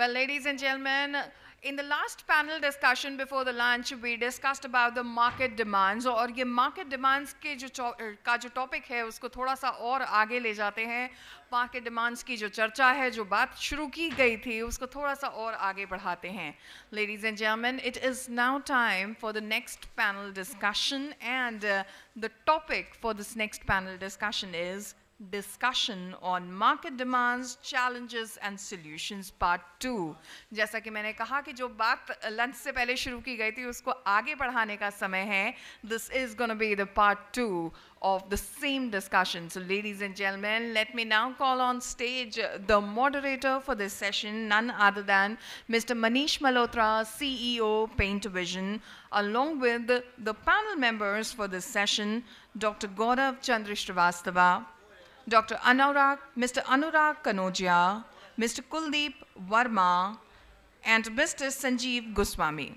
Well, ladies and gentlemen, in the last panel discussion before the lunch, we discussed about the market demands और ये market demands के जो का जो topic है उसको थोड़ा सा और आगे ले जाते हैं market demands की जो चर्चा है जो बात शुरू की गई थी उसको थोड़ा सा और आगे बढ़ाते हैं Ladies and gentlemen, it is now time for the next panel discussion and uh, the topic for this next panel discussion is Discussion on Market Demands, Challenges, and Solutions Part Two. जैसा कि मैंने कहा कि जो बात lunch से पहले शुरू की गई थी उसको आगे बढ़ाने का समय है this of the same discussion. So ladies and gentlemen, let me now call on stage the moderator for this session, none other than Mr. Manish Malhotra, CEO, Paint Vision, along with the panel members for this session, Dr. Gaurav Chandra Dr. Anurag, Mr. Anurag Kanojia, Mr. Kuldeep Varma, and Mr. Sanjeev Goswami.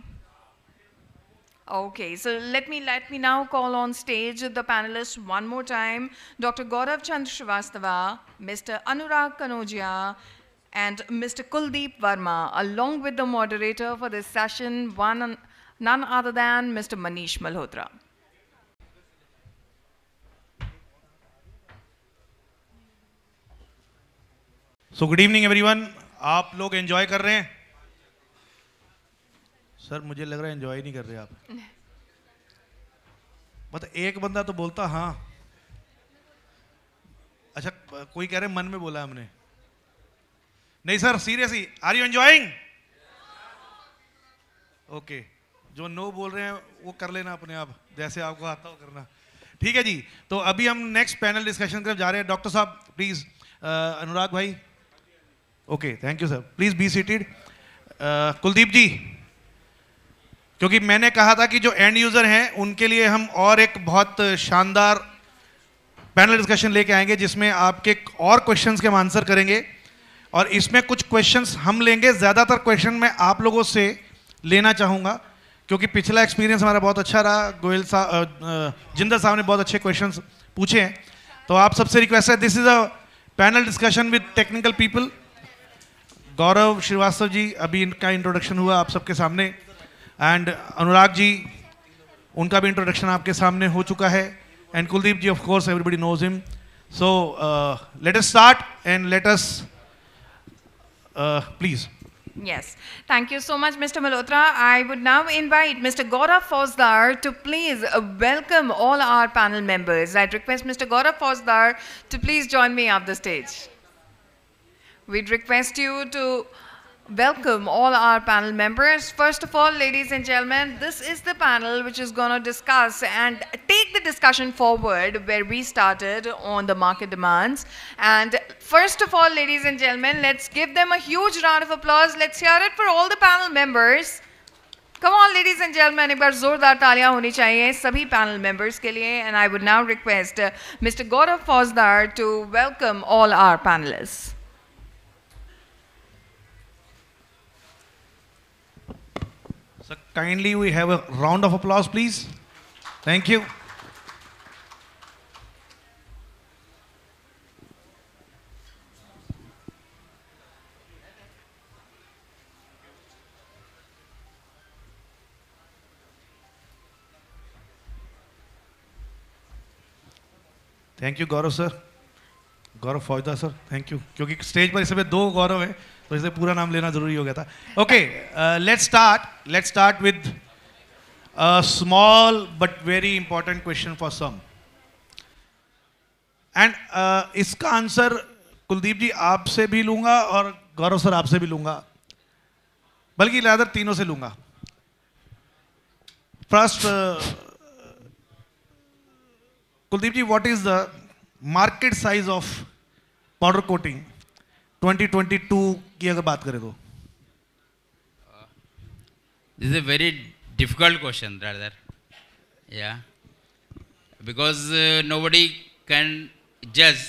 Okay, so let me let me now call on stage the panelists one more time. Dr. Gaurav Chandra Mr. Anurag Kanojia, and Mr. Kuldeep Varma, along with the moderator for this session, one none other than Mr. Manish Malhotra. So good evening everyone आप लोग enjoy कर रहे हैं sir मुझे लग रहा है enjoy नहीं कर रहे आप मतलब एक बंदा तो बोलता हाँ अच्छा कोई कह रहे मन में बोला हमने नहीं sir seriously are you enjoying okay जो नो बोल रहे हैं वो कर लेना अपने आप जैसे आपको आता हो करना ठीक है जी तो अभी हम नेक्स्ट पैनल डिस्कशन कर जा रहे हैं डॉक्टर साहब प्लीज़ uh, अनुराग भाई okay thank you sir please be seated Kuldeep ji क्योंकि मैंने कहा था कि जो एंड यूज़र हैं उनके लिए हम और एक बहुत शानदार पैनल डिस्कशन लेके आएंगे जिसमें आपके और क्वेश्चंस के हम आंसर करेंगे और इसमें कुछ क्वेश्चंस हम लेंगे ज़्यादातर क्वेश्चन मैं आप लोगों से लेना चाहूँगा क्योंकि पिछला एक्सपीरियंस हमारा बहुत अच्छा रहा गोयल साहब जिंदर साहब ने बहुत अच्छे क्वेश्चन पूछे हैं तो आप सबसे रिक्वेस्ट है this is a panel discussion with technical people Gaurav Shrivastava ji अभी इनका इंट्रोडक्शन हुआ आप सबके सामने एंड अनुराग जी उनका भी इंट्रोडक्शन आपके सामने हो चुका है and Kuldeep ji of course everybody knows him so let us start and let us please Yes. Thank you so much, Mr. Malhotra. I would now invite Mr. Gaurav Fosdar to please welcome all our panel members. i request Mr. Gaurav Fosdar to please join me up the stage. We'd request you to welcome all our panel members. First of all, ladies and gentlemen, this is the panel which is going to discuss and take the discussion forward where we started on the market demands. And first of all, ladies and gentlemen, let's give them a huge round of applause. Let's hear it for all the panel members. Come on, ladies and gentlemen, एक बार जोरदार तालियां होनी चाहिए सभी panel members के लिए. And I would now request uh, Mr. Gaurav Fosdar to welcome all our panelists. Kindly we have a round of applause, please. Thank you. Thank you, Gaurav sir. गौरव फौजदार sir. Thank you. क्योंकि stage पर इस समय दो गौरव तो इसे पूरा नाम लेना जरूरी हो गया था okay let start let start with small but very important question for some and इसका आंसर कुलदीप जी आपसे भी लूंगा और गौरव सर आपसे भी लूंगा बल्कि लादर तीनों से लूंगा first uh, Kuldeep ji what is the market size of powder coating 2022 की अगर बात करें this is a very difficult question rather yeah because uh, nobody can judge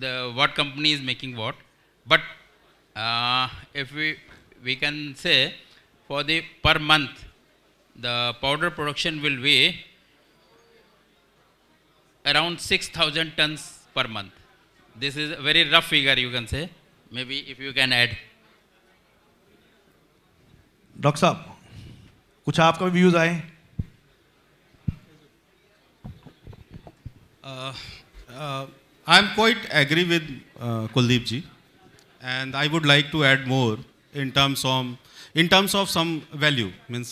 the what company is making what but uh, if we we can say for the per month the powder production will be around 6000 tons per month this is a very rough figure you can say maybe if you can add doctor साहब कुछ आपका भी views आए I am quite agree with Kuldeep ji and i would like to add more in terms of in terms of some value means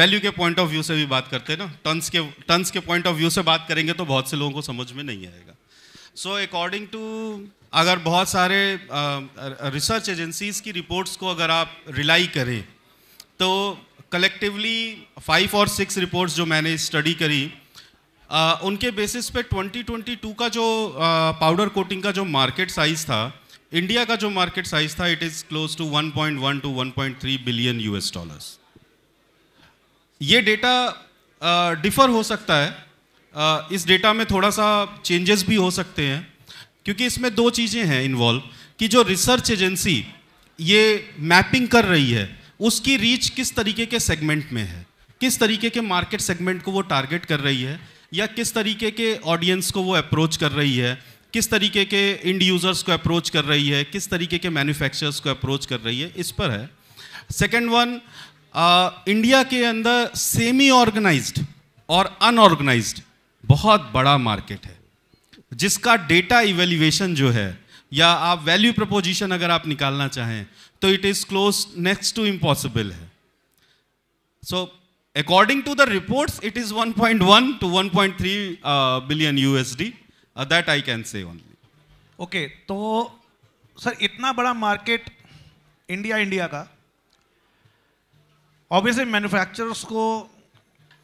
value के point of view से भी बात करते हैं ना टन्स के टन्स के पॉइंट ऑफ व्यू से बात करेंगे तो बहुत से लोगों को समझ में नहीं आएगा सो अकॉर्डिंग टू अगर बहुत सारे रिसर्च एजेंसीज की रिपोर्ट्स को अगर आप रिलाई करें तो कलेक्टिवली फाइव और सिक्स रिपोर्ट्स जो मैंने स्टडी करी uh, उनके बेसिस पे 2022 का जो पाउडर कोटिंग का जो मार्केट साइज़ था इंडिया का जो मार्केट साइज था it is close to 1.1 to 1.3 billion US dollars ये डेटा डिफर हो सकता है इस डेटा में थोड़ा सा चेंजेस भी हो सकते हैं क्योंकि इसमें दो चीज़ें हैं इन्वॉल्व कि जो रिसर्च एजेंसी ये मैपिंग कर रही है उसकी रीच किस तरीके के सेगमेंट में है किस तरीके के मार्केट सेगमेंट को वो टारगेट कर रही है या किस तरीके के ऑडियंस को वो अप्रोच कर रही है किस तरीके के इंड यूज़र्स को अप्रोच कर रही है किस तरीके के मैन्युफैक्चरर्स को अप्रोच कर रही है इस पर है सेकेंड वन इंडिया के अंदर सेमी ऑर्गेनाइज्ड और अनऑर्गेनाइज्ड बहुत बड़ा मार्केट है जिसका डेटा इवेल्यूएशन जो है या आप वैल्यू प्रपोजिशन अगर आप निकालना चाहें तो it is close next to impossible है so according to the report it is 1.1 to 1.3 billion USD that I can say only okay तो सर इतना बड़ा मार्केट इंडिया इंडिया का ऑब्वियसली मैन्युफैक्चरर्स को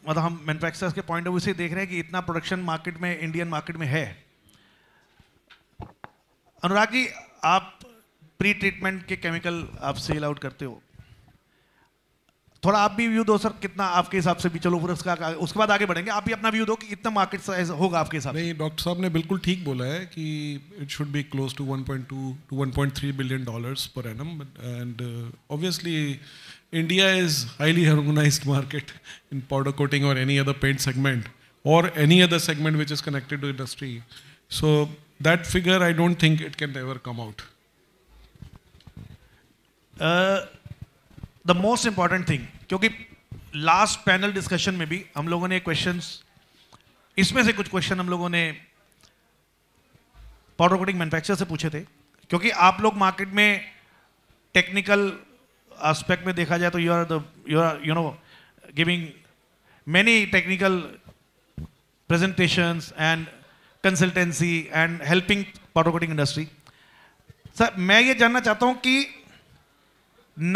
मतलब हम मैनुफैक्चरर्स के पॉइंट ऑफ व्यू से देख रहे हैं कि इतना प्रोडक्शन मार्केट में इंडियन मार्केट में है अनुराग जी आप प्री ट्रीटमेंट के केमिकल आप सेल आउट करते हो थोड़ा आप भी व्यू दो सर कितना आपके हिसाब से भी चलो उसका उसके बाद आगे बढ़ेंगे आप भी अपना व्यू दो कि कितना मार्केट होगा आपके हिसाब नहीं डॉक्टर साहब ने बिल्कुल ठीक बोला है कि it should be close to 1.2 to 1.3 billion dollars per annum and obviously India is highly harmonised market in powder coating और एनी अदर पेंट सेगमेंट और any other segment which is connected to industry so that figure I don't think it can ever come out the most important thing क्योंकि last panel discussion में भी हम लोगों ने question इसमें से कुछ क्वेश्चन हम लोगों ने पाउडर कोटिंग मैन्युफैक्चर से पूछे थे क्योंकि आप लोग मार्केट में टेक्निकल एस्पेक्ट में देखा जाए तो you are the you are you know giving many technical presentations and consultancy and helping powder coating industry sir मैं ये जानना चाहता हूँ कि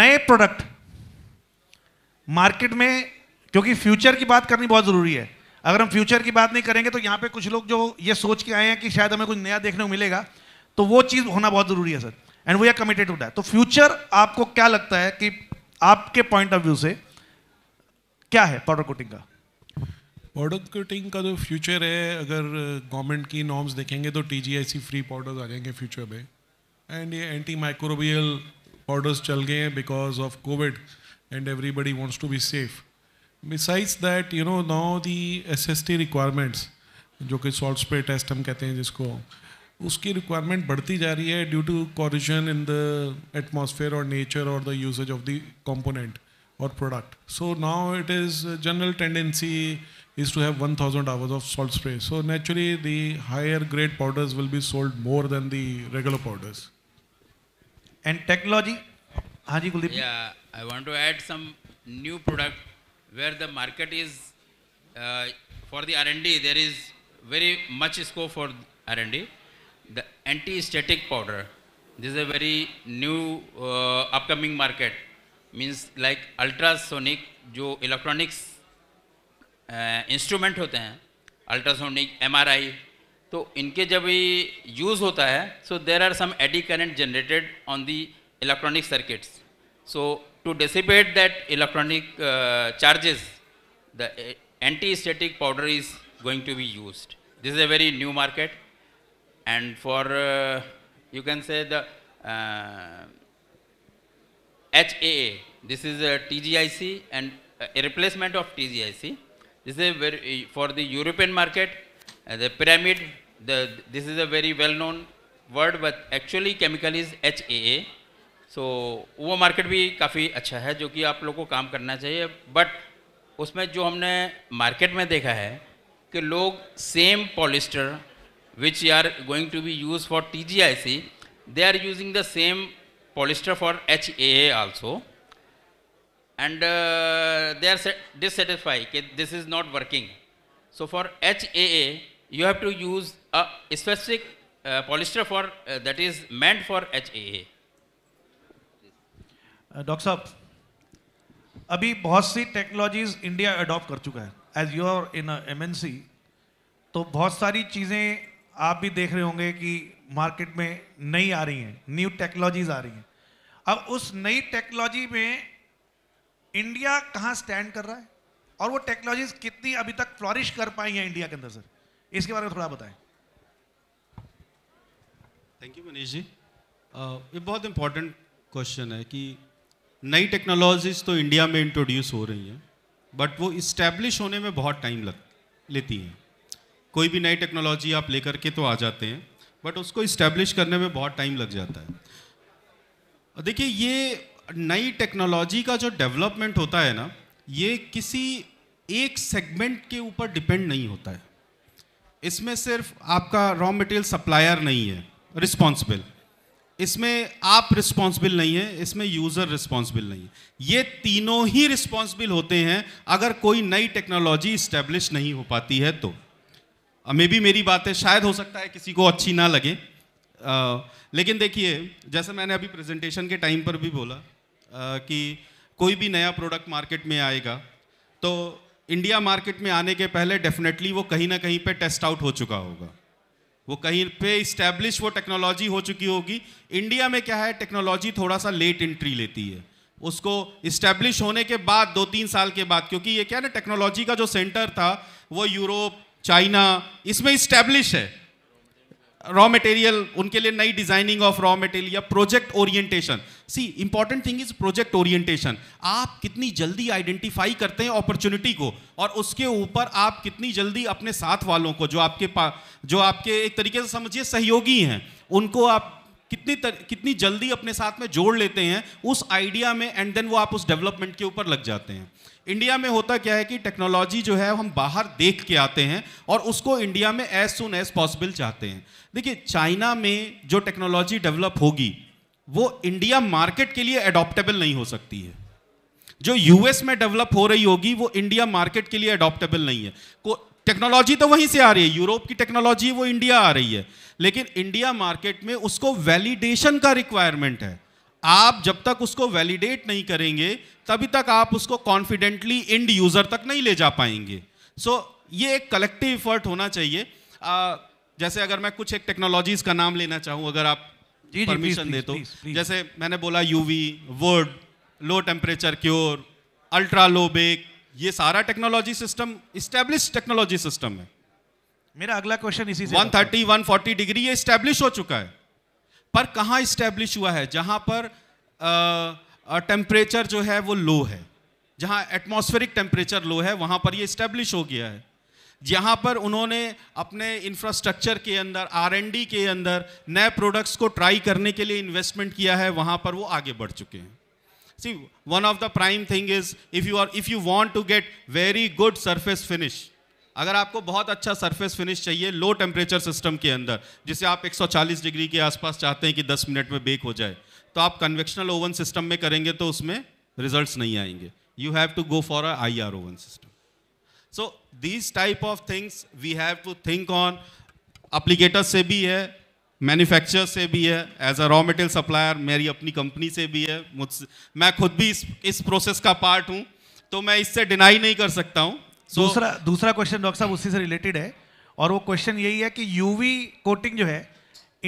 नए प्रोडक्ट मार्केट में क्योंकि फ्यूचर की बात करनी बहुत ज़रूरी है अगर हम फ्यूचर की बात नहीं करेंगे तो यहाँ पे कुछ लोग जो ये सोच के आए हैं कि शायद हमें कुछ नया देखने को मिलेगा तो वो चीज़ होना बहुत ज़रूरी है sir and we are committed to that तो फ्यूचर आपको क्या लगता है कि आपके पॉइंट ऑफ व्यू से क्या है पाउडर कोटिंग का पाउडर कोटिंग का जो फ्यूचर है अगर गवर्नमेंट की नॉर्म्स देखेंगे तो टी फ्री पाउडर्स आ जाएंगे फ्यूचर में एंड ये एंटी माइक्रोबियल पाउडर्स चल गए हैं because of covid and everybody wants to be safe. Besides that, you know, now the SST requirements, जो कि सॉल्ट स्प्रे टेस्ट हम कहते हैं जिसको उसकी रिक्वायरमेंट बढ़ती जा रही है due to corrosion in the atmosphere और नेचर और the usages of or product. So now it is uh, general tendency is to have 1000 hours of salt spray. So naturally the higher grade powders will be sold more than the regular powders. And technology? Haji Kuldeep? I want to add some new product where the market is uh, for the R&D. There is very much scope for R&D. The anti-static powder. This is a very new uh, upcoming market. Means like ultrasonic jo electronics uh, instrument hote hain, ultrasonic, MRI. तो इनके जब ये use होता है so there are some eddy current generated on the electronic circuits so to dissipate that electronic uh, charges, the uh, anti-static powder is going to be used. This is a very new market and for, uh, you can say the uh, HAA, this is a TGIC and uh, a replacement of TGIC. This is a very, for the European market, uh, the pyramid, the, this is a very well-known word but actually chemical is HAA so so, वो मार्केट भी काफ़ी अच्छा है जो कि आप लोगों को काम करना चाहिए बट उसमें जो हमने मार्केट में देखा है कि लोग same polyester which you are going to be use for T G I C they are using the same polyester for H A A also and they are dissatisfy कि this is not working so for H A A you have to use a specific polyester for that is meant for H A A doctor uh, साहब अभी बहुत सी technologies India adopt कर चुका है as your in M तो बहुत सारी चीज़ें आप भी देख रहे होंगे कि मार्केट में नई आ रही हैं न्यू टेक्नोलॉजीज आ रही हैं अब उस नई टेक्नोलॉजी में इंडिया कहाँ स्टैंड कर रहा है और वो टेक्नोलॉजीज कितनी अभी तक फ्लॉरिश कर पाई हैं इंडिया के अंदर सर इसके बारे में थोड़ा बताएं thank you Manish ji uh, ये बहुत इम्पोर्टेंट क्वेश्चन है कि नई टेक्नोलॉजीज तो इंडिया में इंट्रोड्यूस हो रही हैं बट वो इस्टेब्लिश होने में बहुत टाइम लग लेती हैं कोई भी नई टेक्नोलॉजी आप लेकर के तो आ जाते हैं बट उसको इस्टेब्लिश करने में बहुत टाइम लग जाता है देखिए ये नई टेक्नोलॉजी का जो डेवलपमेंट होता है ना ये किसी एक सेगमेंट के ऊपर डिपेंड नहीं होता है इसमें सिर्फ आपका रॉ मटेरियल सप्लायर नहीं है रिस्पॉन्सिबल इसमें आप रिस्पॉन्सिबल नहीं है इसमें यूज़र रिस्पॉन्सिबल नहीं है ये तीनों ही रिस्पॉन्सिबल होते हैं अगर कोई नई टेक्नोलॉजी इस्टेब्लिश नहीं हो पाती है तो मे भी मेरी बात है शायद हो सकता है किसी को अच्छी ना लगे आ, लेकिन देखिए जैसे मैंने अभी प्रेजेंटेशन के टाइम पर भी बोला आ, कि कोई भी नया प्रोडक्ट मार्केट में आएगा तो इंडिया मार्केट में आने के पहले डेफिनेटली वो कहीं ना कहीं पे टेस्ट आउट हो चुका होगा वो कहीं पे इस्टेब्लिश वो टेक्नोलॉजी हो चुकी होगी इंडिया में क्या है टेक्नोलॉजी थोड़ा सा लेट एंट्री लेती है उसको इस्टेब्लिश होने के बाद दो तीन साल के बाद क्योंकि ये क्या ना टेक्नोलॉजी का जो सेंटर था वो यूरोप चाइना इसमें इस्टेब्लिश है रॉ मटेरियल उनके लिए नई डिजाइनिंग ऑफ रॉ मटेरियल या प्रोजेक्ट ओरिएंटेशन सी important thing is project orientation आप कितनी जल्दी आइडेंटिफाई करते हैं अपॉर्चुनिटी को और उसके ऊपर आप कितनी जल्दी अपने साथ वालों को जो आपके पा जो आपके एक तरीके से समझिए सहयोगी हैं उनको आप कितनी तर, कितनी जल्दी अपने साथ में जोड़ लेते हैं उस आइडिया में एंड देन वो आप उस डेवलपमेंट के ऊपर लग जाते हैं इंडिया में होता क्या है कि टेक्नोलॉजी जो है हम बाहर देख के आते हैं और उसको इंडिया में एज सुन एज पॉसिबल चाहते हैं देखिए चाइना में जो टेक्नोलॉजी डेवलप होगी वो इंडिया मार्केट के लिए अडोप्टेबल नहीं हो सकती है जो यूएस में डेवलप हो रही होगी वो इंडिया मार्केट के लिए अडोप्टेबल नहीं है को टेक्नोलॉजी तो वहीं से आ रही है यूरोप की टेक्नोलॉजी वो इंडिया आ रही है लेकिन इंडिया मार्केट में उसको वैलिडेशन का रिक्वायरमेंट है आप जब तक उसको वैलिडेट नहीं करेंगे तभी तक आप उसको कॉन्फिडेंटली इंड यूज़र तक नहीं ले जा पाएंगे सो so, ये एक कलेक्टिव इफर्ट होना चाहिए आ, जैसे अगर मैं कुछ एक टेक्नोलॉजीज़ का नाम लेना चाहूँ अगर आप जी परमिशन दे दो तो। जैसे मैंने बोला UV wood low temperature cure ultra low bake ये सारा technology system establish technology system है मेरा अगला क्वेश्चन इसी से 130 140 डिग्री ये इस्टेब्लिश हो चुका है पर कहाँ इस्टेब्लिश हुआ है जहाँ पर टेम्परेचर जो है वो लो है जहाँ एटमोस्फेरिक टेम्परेचर लो है वहाँ पर ये इस्टेब्लिश हो गया है जहाँ पर उन्होंने अपने इंफ्रास्ट्रक्चर के अंदर आर के अंदर नए प्रोडक्ट्स को ट्राई करने के लिए इन्वेस्टमेंट किया है वहाँ पर वो आगे बढ़ चुके हैं सी one of the prime thing is if you are if you want to get very good surface finish अगर आपको बहुत अच्छा सरफेस फिनिश चाहिए लो टेम्परेचर सिस्टम के अंदर जिसे आप 140 डिग्री के आसपास चाहते हैं कि 10 मिनट में बेक हो जाए तो आप कन्वेक्शनल ओवन सिस्टम में करेंगे तो उसमें रिजल्ट्स नहीं आएंगे you have to go for a I R oven system so these type of things we have to think on applicator से भी है मैन्युफैक्चर से भी है as a raw material supplier मेरी अपनी कंपनी से भी है मुझ मैं खुद भी इस इस प्रोसेस का पार्ट हूँ तो मैं इससे डिनाई नहीं कर सकता हूँ so, दूसरा दूसरा क्वेश्चन डॉक्टर साहब उसी से रिलेटेड है और वो क्वेश्चन यही है कि यूवी कोटिंग जो है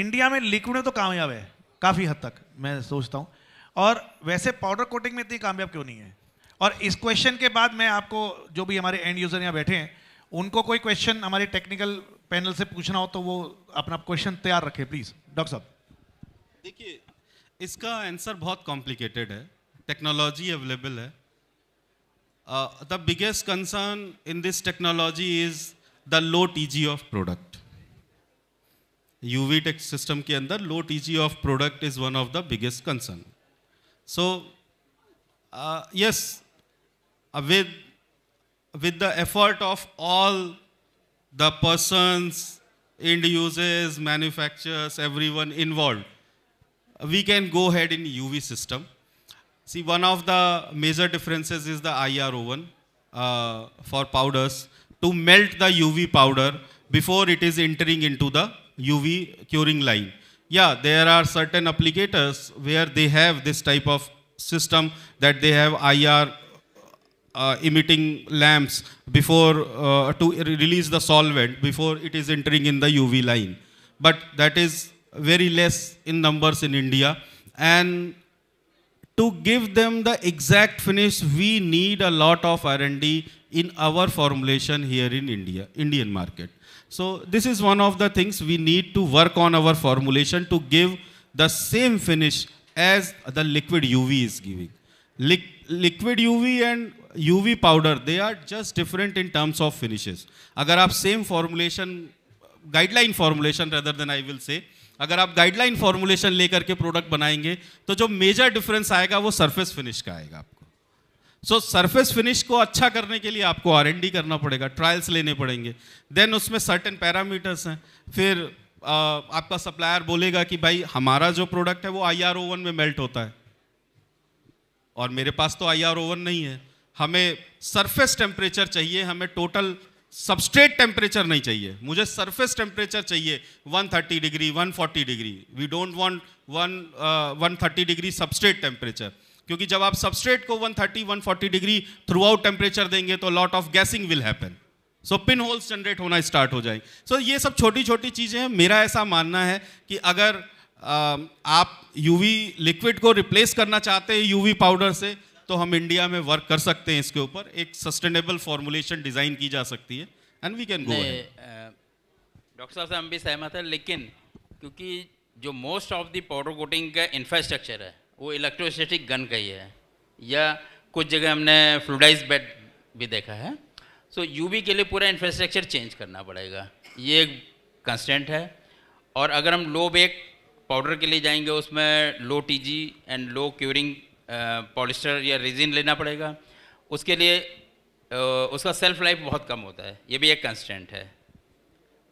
इंडिया में लिक्विड में तो कामयाब है काफ़ी हद तक मैं सोचता हूँ और वैसे पाउडर कोटिंग में इतनी कामयाब क्यों नहीं है और इस क्वेश्चन के बाद मैं आपको जो भी हमारे एंड यूज़र यहाँ बैठे हैं उनको कोई क्वेश्चन हमारे टेक्निकल पैनल से पूछना हो तो वो अपना क्वेश्चन तैयार रखें प्लीज़ डॉक्टर साहब देखिए इसका आंसर बहुत कॉम्प्लिकेटेड है टेक्नोलॉजी अवेलेबल है the biggest concern in this technology is the low TG of product UV tech system के अंदर low TG of product is one of the biggest concern so yes with, with the effort of all the persons, end users, manufacturers, everyone involved, we can go ahead in UV system. See, one of the major differences is the IR oven uh, for powders to melt the UV powder before it is entering into the UV curing line. Yeah, there are certain applicators where they have this type of system that they have IR uh, emitting lamps before uh, to release the solvent before it is entering in the UV line. But that is very less in numbers in India. And to give them the exact finish, we need a lot of R&D in our formulation here in India, Indian market. So this is one of the things we need to work on our formulation to give the same finish as the liquid UV is giving. liquid UV and UV powder they are just different in terms of finishes अगर आप same formulation guideline formulation rather than I will say अगर आप guideline formulation लेकर के product बनाएंगे तो जो major difference आएगा वो सरफेस फिनिश का आएगा आपको सो सरफेस फिनिश को अच्छा करने के लिए आपको आर करना पड़ेगा ट्रायल्स लेने पड़ेंगे देन उसमें सर्टन पैरामीटर्स हैं फिर आ, आपका सप्लायर बोलेगा कि भाई हमारा जो प्रोडक्ट है वो आई आर ओवन में मेल्ट होता है और मेरे पास तो आई आर ओवन नहीं है हमें सरफेस टेम्परेचर चाहिए हमें टोटल सबस्ट्रेट टेम्परेचर नहीं चाहिए मुझे सरफेस टेम्परेचर चाहिए 130 degree 140 degree we don't want one one thirty degree substrate temperature क्योंकि जब आप सबस्ट्रेट को 130 140 डिग्री थ्रू आउट टेम्परेचर देंगे तो lot of gassing will happen so pin holes generate होना स्टार्ट हो जाएंगे सो so, ये सब छोटी छोटी चीज़ें हैं मेरा ऐसा मानना है कि अगर आ, uh, आप यूवी लिक्विड को रिप्लेस करना चाहते हैं यूवी पाउडर से तो हम इंडिया में वर्क कर सकते हैं इसके ऊपर एक सस्टेनेबल फॉर्मुलेशन डिज़ाइन की जा सकती है and we can go doctor साहब से हम भी सहमत है लेकिन क्योंकि जो most of the powder coating का इंफ्रास्ट्रक्चर है वो इलेक्ट्रोस्टेटिक गन का ही है या कुछ जगह हमने फ्लूडाइज बेड भी देखा है सो so, यूबी के लिए पूरा इंफ्रास्ट्रक्चर चेंज करना पड़ेगा ये एक कंस्टेंट है और अगर हम लो बेक पाउडर के लिए जाएंगे उसमें low TG and low curing polyester या रेजिन लेना पड़ेगा उसके लिए उसका सेल्फ लाइफ बहुत कम होता है ये भी एक कंस्टेंट है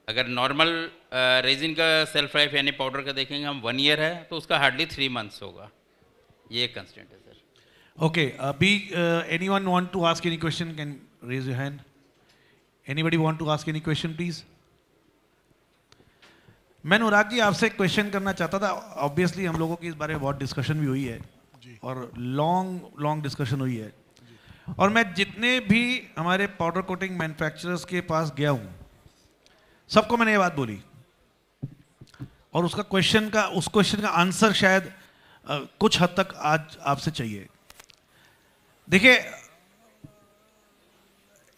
अगर नॉर्मल रेजिन का सेल्फ लाइफ यानी पाउडर का देखेंगे हम वन ईयर है तो उसका हार्डली थ्री मंथ्स होगा ये एक कंस्टेंट है सर ओके अभी any one want to ask any question can raise you hand buddy want to ask any question please मैं अनुराग जी आपसे क्वेश्चन करना चाहता था ऑब्वियसली हम लोगों की इस बारे में बहुत डिस्कशन भी हुई है और लॉन्ग लॉन्ग डिस्कशन हुई है और मैं जितने भी हमारे पाउडर कोटिंग मैन्युफैक्चरर्स के पास गया हूं सबको मैंने ये बात बोली और उसका क्वेश्चन का उस क्वेश्चन का आंसर शायद आ, कुछ हद तक आज आपसे चाहिए देखिए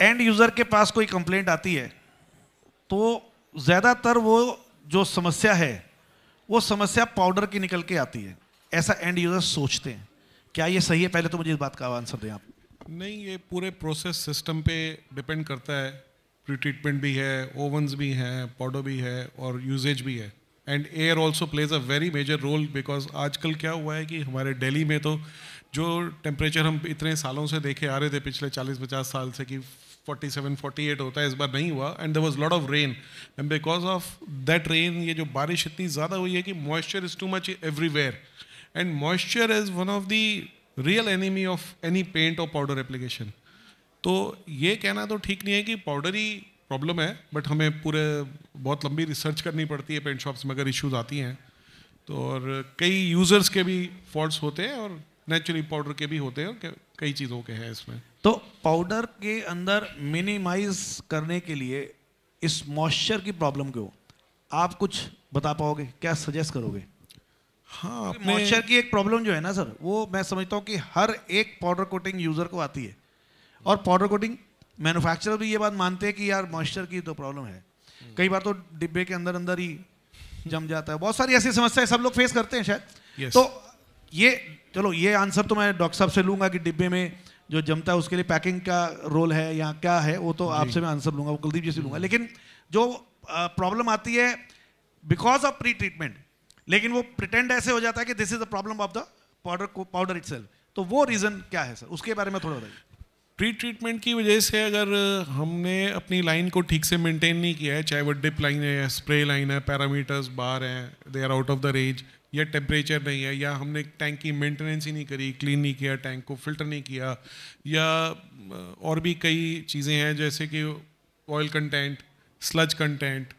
एंड यूज़र के पास कोई कंप्लेंट आती है तो ज़्यादातर वो जो समस्या है वो समस्या पाउडर की निकल के आती है ऐसा एंड यूजर सोचते हैं क्या ये सही है पहले तो मुझे इस बात का आंसर दें आप नहीं ये पूरे प्रोसेस सिस्टम पे डिपेंड करता है प्री ट्रीटमेंट भी है ओवंस भी हैं पॉडो भी है और यूजेज भी है and air also plays a very major role because आजकल क्या हुआ है कि हमारे दिल्ली में तो जो टेम्परेचर हम इतने सालों से देखे आ रहे थे पिछले 40-50 साल से कि 47, 48 होता है इस बार नहीं हुआ and there was lot of rain and because of that rain ये जो बारिश इतनी ज़्यादा हुई है कि moisture is too much everywhere And moisture is one of the real enemy of any paint और पाउडर एप्लीकेशन तो ये कहना तो ठीक नहीं है कि पाउडर ही प्रॉब्लम है बट हमें पूरे बहुत लंबी रिसर्च करनी पड़ती है पेंट शॉप्स में अगर इश्यूज आती हैं तो और कई यूज़र्स के भी फॉल्ट्स होते हैं और नेचुरली पाउडर के भी होते हैं कई चीज़ों के हैं इसमें तो पाउडर के अंदर मिनिमाइज करने के लिए इस मॉइस्चर की प्रॉब्लम क्यों आप कुछ बता पाओगे क्या सजेस्ट करोगे हाँ मॉइस्चर की एक प्रॉब्लम जो है ना सर वो मैं समझता हूँ कि हर एक पाउडर कोटिंग यूज़र को आती है और पाउडर कोटिंग मैन्युफैक्चरर भी ये बात मानते हैं कि यार मॉइस्चर की तो प्रॉब्लम है कई बार तो डिब्बे के अंदर अंदर ही जम जाता है बहुत सारी ऐसी समस्याएं सब लोग फेस करते हैं शायद yes. तो ये चलो ये आंसर तो मैं डॉक्टर साहब से लूंगा कि डिब्बे में जो जमता है उसके लिए पैकिंग का रोल है या क्या है वो तो आपसे मैं आंसर लूंगा वो कुलदीप जी से लूंगा हम्म। लेकिन जो प्रॉब्लम आती है बिकॉज ऑफ प्री ट्रीटमेंट लेकिन वो प्रिटेंड ऐसे हो जाता है कि this is the problem of the powder powder it तो वो रीज़न क्या है सर उसके बारे में थोड़ा बताइए प्री ट्रीटमेंट की वजह से अगर हमने अपनी लाइन को ठीक से मेंटेन नहीं किया है चाहे वो डिप लाइन है स्प्रे लाइन है पैरामीटर्स बाहर हैं they are out of the range या टेम्परेचर नहीं है या हमने टैंक की मेंटेनेंस ही नहीं करी क्लीन नहीं किया टैंक को फिल्टर नहीं किया या और भी कई चीज़ें हैं जैसे कि oil content sludge content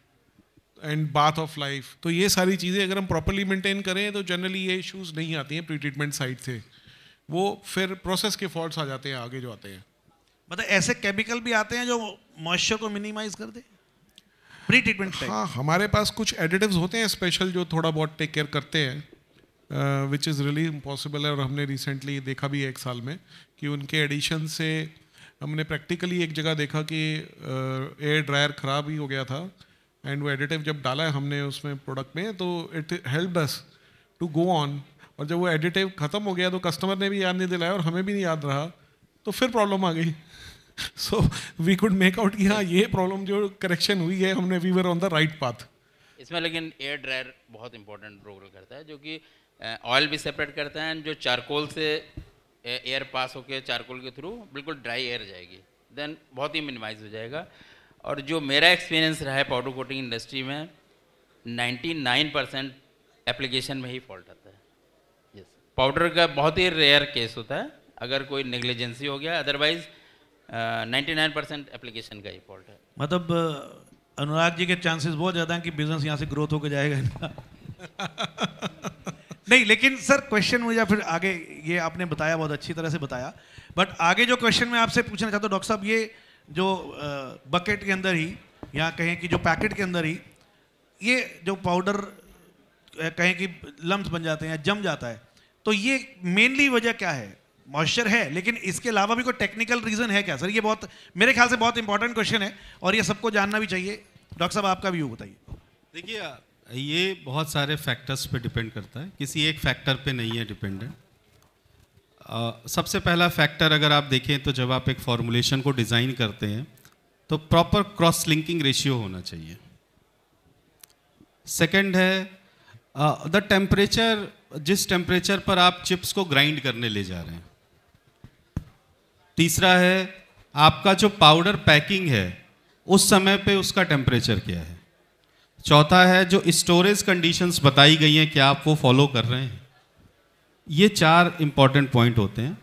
and bath of life तो ये सारी चीज़ें अगर हम प्रॉपरली मेंटेन करें तो जनरली ये इश्यूज नहीं आती हैं प्री ट्रीटमेंट साइड से वो फिर प्रोसेस के फॉल्ट आ जाते हैं आगे जो आते हैं मतलब ऐसे केमिकल भी आते हैं जो मॉइस्चर को मिनिमाइज कर दे प्री ट्रीटमेंट हाँ हमारे पास कुछ एडिटिव्स होते हैं स्पेशल जो थोड़ा बहुत टेक केयर करते हैं विच इज़ रियली इम्पॉसिबल है और हमने रिसेंटली देखा भी है एक साल में कि उनके एडिशन से हमने प्रैक्टिकली एक जगह देखा कि एयर ड्रायर ख़राब ही हो गया था एंड वो एडिटिव जब डाला है हमने उसमें प्रोडक्ट में तो it help us to go on और जब वो एडिटिव ख़त्म हो गया तो कस्टमर ने भी याद नहीं दिलाया और हमें भी नहीं याद रहा तो फिर प्रॉब्लम आ गई so we could make out कि हाँ ये प्रॉब्लम जो करेक्शन हुई है हमने we were on the right path इसमें लेकिन एयर ड्रायर बहुत इंपॉर्टेंट रोल करता है जो कि ऑयल भी सेपरेट करता है जो चारकोल से एयर पास होकर चारकोल के थ्रू बिल्कुल ड्राई एयर जाएगी देन बहुत ही मिनिमाइज हो जाएगा और जो मेरा एक्सपीरियंस रहा है पाउडर कोटिंग इंडस्ट्री में 99 परसेंट एप्लीकेशन में ही फॉल्ट आता है यस पाउडर का बहुत ही रेयर केस होता है अगर कोई नेग्लिजेंसी हो गया otherwise ninety nine percent application का ही फॉल्ट है मतलब अनुराग जी के चांसेस बहुत ज़्यादा हैं कि बिजनेस यहाँ से ग्रोथ होकर जाएगा इनका नहीं लेकिन सर क्वेश्चन मुझे फिर आगे ये आपने बताया बहुत अच्छी तरह से बताया बट आगे जो क्वेश्चन मैं आपसे पूछना चाहता हूँ डॉक्टर साहब ये जो बकेट के अंदर ही या कहें कि जो पैकेट के अंदर ही ये जो पाउडर कहें कि लम्ब बन जाते हैं जम जाता है तो ये मेनली वजह क्या है मॉइस्चर है लेकिन इसके अलावा भी कोई टेक्निकल रीज़न है क्या सर ये बहुत मेरे ख्याल से बहुत इंपॉर्टेंट क्वेश्चन है और ये सबको जानना भी चाहिए डॉक्टर साहब आपका व्यू बताइए देखिए ये बहुत सारे फैक्टर्स पे डिपेंड करता है किसी एक फैक्टर पे नहीं है डिपेंडेंट सबसे पहला फैक्टर अगर आप देखें तो जब आप एक फॉर्मुलेशन को डिज़ाइन करते हैं तो प्रॉपर क्रॉस लिंकिंग रेशियो होना चाहिए सेकंड है द टेम्परेचर जिस टेम्परेचर पर आप चिप्स को ग्राइंड करने ले जा रहे हैं तीसरा है आपका जो पाउडर पैकिंग है उस समय पे उसका टेम्परेचर क्या है चौथा है जो स्टोरेज कंडीशंस बताई गई हैं क्या आप वो फॉलो कर रहे हैं ये चार इम्पॉर्टेंट पॉइंट होते हैं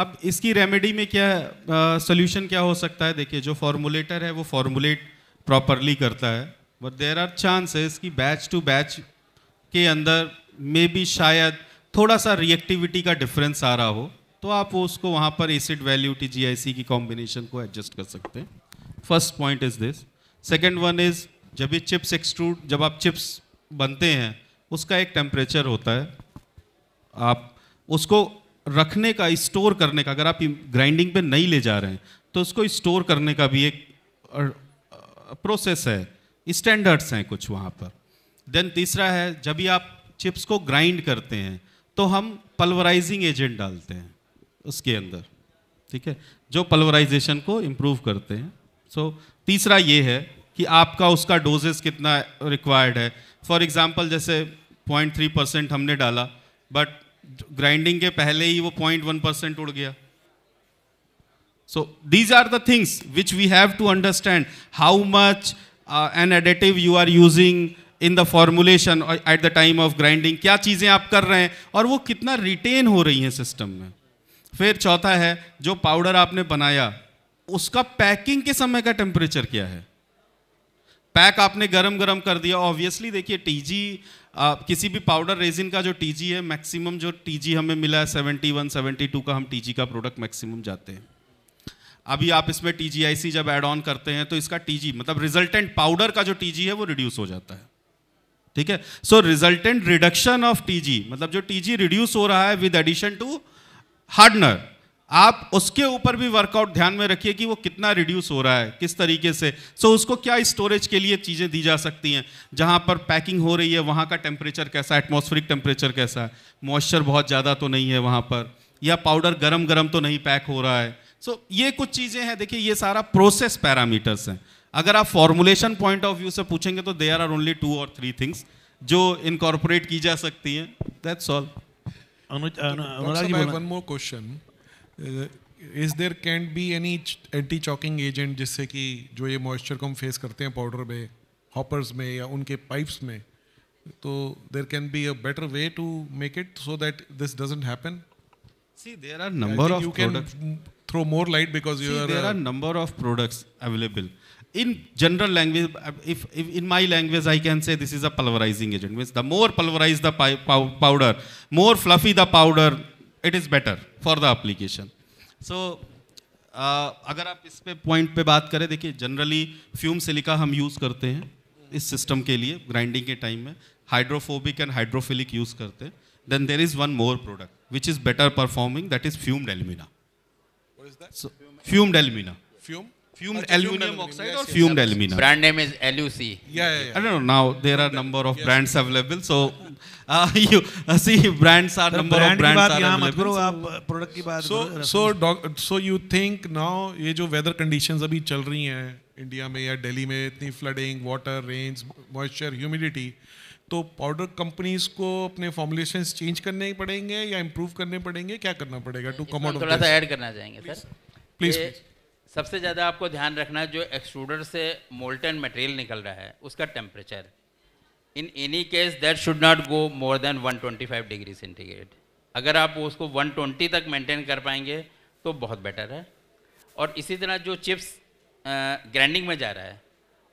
अब इसकी रेमेडी में क्या सोल्यूशन क्या हो सकता है देखिए जो फॉर्मुलेटर है वो फॉर्मुलेट प्रॉपरली करता है बट देर आर चांसेस कि बैच टू बैच के अंदर मे बी शायद थोड़ा सा रिएक्टिविटी का डिफरेंस आ रहा हो तो आप उसको वहाँ पर acid value T G I C की कॉम्बिनेशन को एडजस्ट कर सकते हैं first point is this second one is जब ये चिप्स एक्सट्रूड जब आप चिप्स बनते हैं उसका एक टेम्परेचर होता है आप उसको रखने का स्टोर करने का अगर आप ग्राइंडिंग पे नहीं ले जा रहे हैं तो उसको स्टोर करने का भी एक प्रोसेस है स्टैंडर्ड्स हैं कुछ वहाँ पर देन तीसरा है जब भी आप चिप्स को ग्राइंड करते हैं तो हम पल्वराइजिंग एजेंट डालते हैं उसके अंदर ठीक है जो पल्वराइजेशन को इम्प्रूव करते हैं सो so, तीसरा ये है कि आपका उसका डोजेस कितना रिक्वायर्ड है फॉर एग्ज़ाम्पल जैसे 0.3 परसेंट हमने डाला बट ग्राइंडिंग के पहले ही वो पॉइंट वन परसेंट उड़ गया so these are the things which we have to understand how much an additive you are using in the formulation at the time of grinding क्या चीज़ें आप कर रहे हैं और वो कितना रिटेन हो रही हैं सिस्टम में फिर चौथा है जो पाउडर आपने बनाया उसका पैकिंग के समय का टेम्परेचर क्या है पैक आपने गरम गरम कर दिया ऑब्वियसली देखिए टीजी आ, किसी भी पाउडर रेजिन का जो टीजी है मैक्सिमम जो टीजी हमें मिला है सेवेंटी वन सेवेंटी टू का हम टीजी का प्रोडक्ट मैक्सिमम जाते हैं अभी आप इसमें टीजीआईसी जब एड ऑन करते हैं तो इसका टीजी मतलब रिजल्टेंट पाउडर का जो टीजी है वो रिड्यूस हो जाता है ठीक है so resultant reduction of TG मतलब जो टीजी रिड्यूस हो रहा है विद एडिशन टू हार्डनर आप उसके ऊपर भी वर्कआउट ध्यान में रखिए कि वो कितना रिड्यूस हो रहा है किस तरीके से सो so, उसको क्या स्टोरेज के लिए चीज़ें दी जा सकती हैं जहाँ पर पैकिंग हो रही है वहाँ का टेम्परेचर कैसा है एटमोसफिक टेम्परेचर कैसा है मॉइस्चर बहुत ज़्यादा तो नहीं है वहाँ पर या पाउडर गरम गरम तो नहीं पैक हो रहा है सो so, ये कुछ चीज़ें हैं देखिए ये सारा प्रोसेस पैरामीटर्स हैं अगर आप फॉर्मुलेशन पॉइंट ऑफ व्यू से पूछेंगे तो देयर आर ओनली टू और थ्री थिंग्स जो इनकॉर्पोरेट की जा सकती हैं दैट्स ऑल तो Anurag ji one more question is there can be any anti chalking agent जिससे कि जो ये मॉइस्चर को हम फेस करते हैं पाउडर में हॉपर्स में या उनके पाइप्स में तो there can be a better way to make it so that this doesn't happen see there are number of throw more light because you there are number of products available in general language if if in my language I can say this is a pulverizing agent means the more pulverize the powder more fluffy the powder it is better for the application so अगर आप इस पे point पे बात करें देखिए generally fume silica हम use करते हैं इस सिस्टम के लिए ग्राइंडिंग के टाइम में हाइड्रोफोबिक एंड हाइड्रोफिलिक यूज़ करते हैं then there is one more product which is better performing that is fume alumina fumed alumina fume fumed That's aluminum oxide yes, or fumed aluminum. Brand name is LUC. Yeah, yeah, yeah. I don't know. Now there are number of yeah. brands available, so Uh, you uh, see brands are number brand of brands are मत करो आप product की बात so so so you think now ये जो weather conditions अभी चल रही हैं इंडिया में या दिल्ली में इतनी flooding water range moisture humidity तो पाउडर कंपनीज को अपने फॉर्मुलेशन चेंज करने ही पड़ेंगे या इम्प्रूव करने पड़ेंगे क्या करना पड़ेगा टू कम आउट थोड़ा सा ऐड करना चाहेंगे सर प्लीज सबसे ज़्यादा आपको ध्यान रखना जो एक्सट्रूडर से मोल्टन मटेरियल निकल रहा है उसका temperature in any case that should not go more than 125 degree centigrade अगर आप उसको 120 तक मेंटेन कर पाएंगे तो बहुत बेटर है और इसी तरह जो चिप्स ग्राइंडिंग में जा रहा है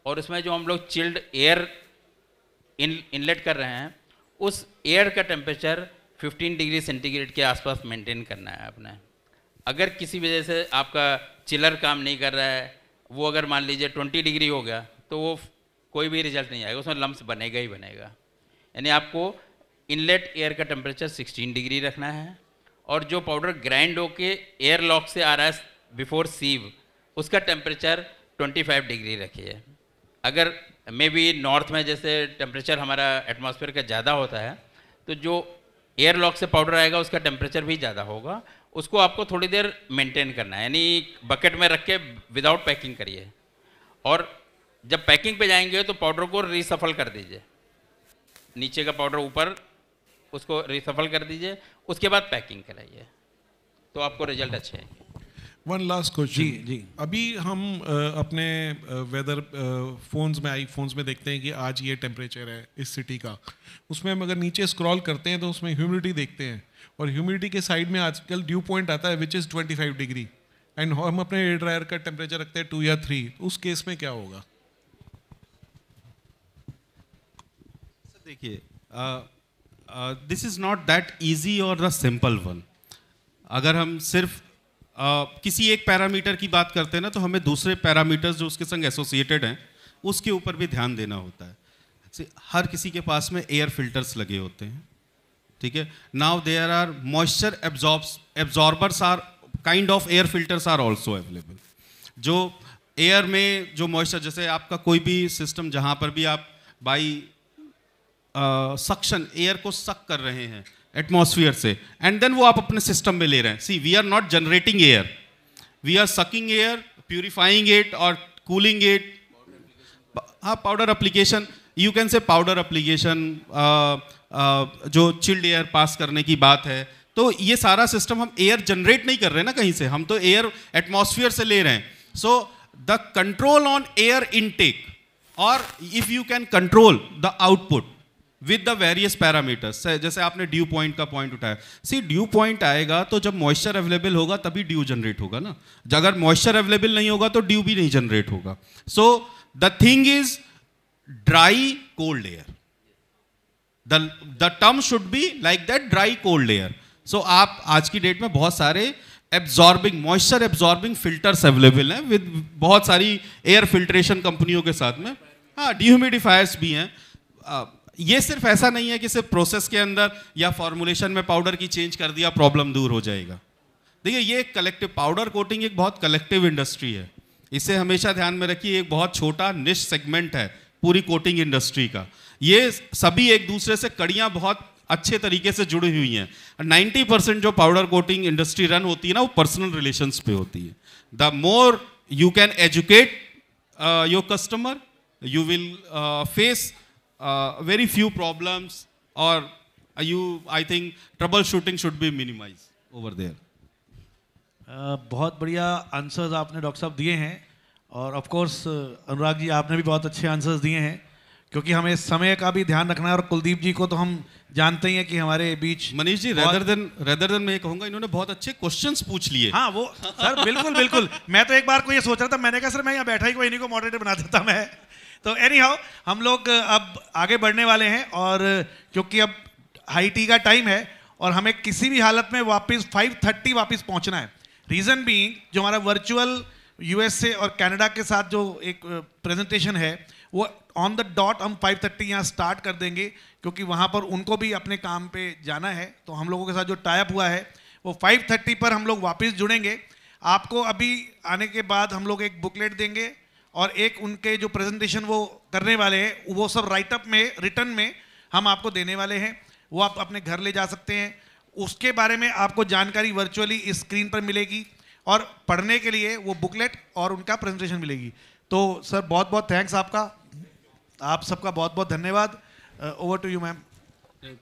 और उसमें जो हम लोग चिल्ड एयर इन इनलेट कर रहे हैं उस एयर का टेम्परेचर 15 डिग्री सेंटीग्रेड के आसपास मेंटेन करना है आपने अगर किसी वजह से आपका चिलर काम नहीं कर रहा है वो अगर मान लीजिए 20 डिग्री हो गया तो वो कोई भी रिजल्ट नहीं आएगा उसमें लम्स बनेगा ही बनेगा यानी आपको इनलेट एयर का टेम्परेचर 16 डिग्री रखना है और जो पाउडर ग्राइंड होके एयर लॉक से आ रहा है बिफोर सीव उसका टेम्परेचर 25 डिग्री रखिए अगर मे बी नॉर्थ में जैसे टेम्परेचर हमारा एटमॉस्फेयर का ज़्यादा होता है तो जो एयर लॉक से पाउडर आएगा उसका टेम्परेचर भी ज़्यादा होगा उसको आपको थोड़ी देर मेंटेन करना है यानी बकेट में रख के विदाउट पैकिंग करिए और जब पैकिंग पे जाएंगे तो पाउडर को रिसफल कर दीजिए नीचे का पाउडर ऊपर उसको रिसफल कर दीजिए उसके बाद पैकिंग कराइए तो आपको रिजल्ट अच्छे आएंगे वन लास्ट क्वेश्चन जी जी अभी हम आ, अपने वेदर फोन्स में आई फोन्स में देखते हैं कि आज ये टेम्परेचर है इस सिटी का उसमें हम अगर नीचे स्क्रॉल करते हैं तो उसमें ह्यूमिडिटी देखते हैं और ह्यूमिडिटी के साइड में आजकल ड्यू पॉइंट आता है which is twenty five degree and हम अपने एयर ड्रायर का टेम्परेचर रखते हैं टू या थ्री उस केस में क्या होगा देखिए this is not that easy और द सिंपल वन अगर हम सिर्फ uh, किसी एक पैरामीटर की बात करते हैं ना तो हमें दूसरे पैरामीटर्स जो उसके संग एसोसिएटेड हैं उसके ऊपर भी ध्यान देना होता है हर किसी के पास में एयर फिल्टर्स लगे होते हैं ठीक है now there are moisture absorbs absorbers are kind of air filters are also available जो एयर में जो मॉइस्चर जैसे आपका कोई भी सिस्टम जहाँ पर भी आप बाई सक्शन एयर को सक कर रहे हैं एटमोसफियर से एंड देन वो आप अपने सिस्टम में ले रहे हैं see we are not generating air we are sucking air purifying it और कूलिंग इट हाँ powder application you can say powder application जो चिल्ड एयर पास करने की बात है तो ये सारा सिस्टम हम एयर जनरेट नहीं कर रहे ना कहीं से हम तो एयर एटमोसफियर से ले रहे हैं so the control on air intake और if you can control the output with the various parameters जैसे आपने ड्यू पॉइंट का पॉइंट उठाया सी ड्यू पॉइंट आएगा तो जब मॉइस्चर अवेलेबल होगा तभी ड्यू जनरेट होगा ना अगर मॉइस्चर अवेलेबल नहीं होगा तो ड्यू भी नहीं जनरेट होगा so the thing is dry cold air the the term should be like that dry cold air so आप आज की डेट में बहुत सारे absorbing moisture absorbing filters available हैं विद बहुत सारी एयर फिल्ट्रेशन कंपनियों के साथ में हाँ डिह्यूमिडिफायर्स भी हैं ये सिर्फ ऐसा नहीं है कि सिर्फ प्रोसेस के अंदर या फॉर्मुलेशन में पाउडर की चेंज कर दिया प्रॉब्लम दूर हो जाएगा देखिए ये कलेक्टिव पाउडर कोटिंग एक बहुत कलेक्टिव इंडस्ट्री है इसे हमेशा ध्यान में रखिए एक बहुत छोटा निश सेगमेंट है पूरी कोटिंग इंडस्ट्री का ये सभी एक दूसरे से कड़ियाँ बहुत अच्छे तरीके से जुड़ी हुई हैं 90 परसेंट जो पाउडर कोटिंग इंडस्ट्री रन होती है ना वो पर्सनल रिलेशंस पे होती है the more you can educate your customer you will face uh, very few problems or you, I think troubleshooting should be minimized over there. Uh, बहुत बढ़िया answers आपने डॉक्टर साहब दिए हैं और of course uh, Anurag ji आपने भी बहुत अच्छे आंसर्स दिए हैं क्योंकि हमें समय का भी ध्यान रखना है और कुलदीप जी को तो हम जानते ही हैं कि हमारे बीच Manish ji rather than rather than मैं कहूंगा इन्होंने बहुत अच्छे क्वेश्चंस पूछ लिए हाँ वो सर बिल्कुल बिल्कुल मैं तो एक बार को ये सोच रहा था मैंने कहा सर मैं यहाँ बैठा ही कोई इन्हीं को मॉडरेटर बना देता मैं तो एनी हाउ हम लोग अब आगे बढ़ने वाले हैं और क्योंकि अब हाई टी का टाइम है और हमें किसी भी हालत में वापस 5:30 वापस पहुंचना है रीज़न भी जो हमारा वर्चुअल यूएसए और कनाडा के साथ जो एक प्रेजेंटेशन है वो ऑन द डॉट हम 5:30 थर्टी यहाँ स्टार्ट कर देंगे क्योंकि वहाँ पर उनको भी अपने काम पे जाना है तो हम लोगों के साथ जो टाइप हुआ है वो 5:30 पर हम लोग वापस जुड़ेंगे आपको अभी आने के बाद हम लोग एक बुकलेट देंगे और एक उनके जो प्रेजेंटेशन वो करने वाले हैं वो सब राइटअप में रिटर्न में हम आपको देने वाले हैं वो आप अपने घर ले जा सकते हैं उसके बारे में आपको जानकारी वर्चुअली स्क्रीन पर मिलेगी और पढ़ने के लिए वो बुकलेट और उनका प्रेजेंटेशन मिलेगी तो सर बहुत बहुत थैंक्स आपका आप सबका बहुत बहुत धन्यवाद over to you ma'am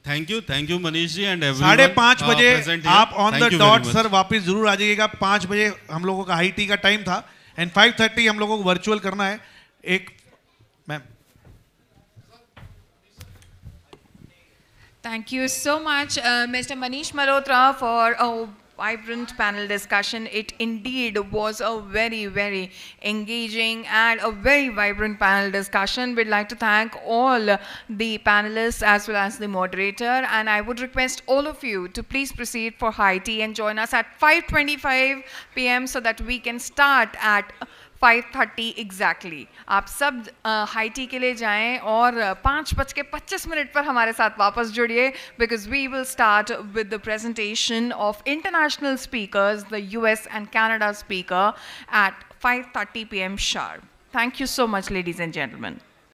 thank you thank you Manish ji and साढ़े पाँच uh, बजे आप ऑन द डॉट सर वापस जरूर आ जाइएगा पाँच बजे हम लोगों का हाई टी का टाइम था एंड फाइव थर्टी हम लोगों को वर्चुअल करना है एक ma'am thank you so much mister Manish Malhotra for vibrant panel discussion. It indeed was a very, very engaging and a very vibrant panel discussion. We'd like to thank all the panelists as well as the moderator. And I would request all of you to please proceed for high tea and join us at 5.25 p.m. so that we can start at five thirty exactly आप सब high tea के लिए जाएं और पाँच बज के पच्चीस मिनट पर हमारे साथ वापस जुड़िए because we will start with the presentation of international speakers the U S and Canada speaker at five thirty P M sharp thank you so much ladies and gentleman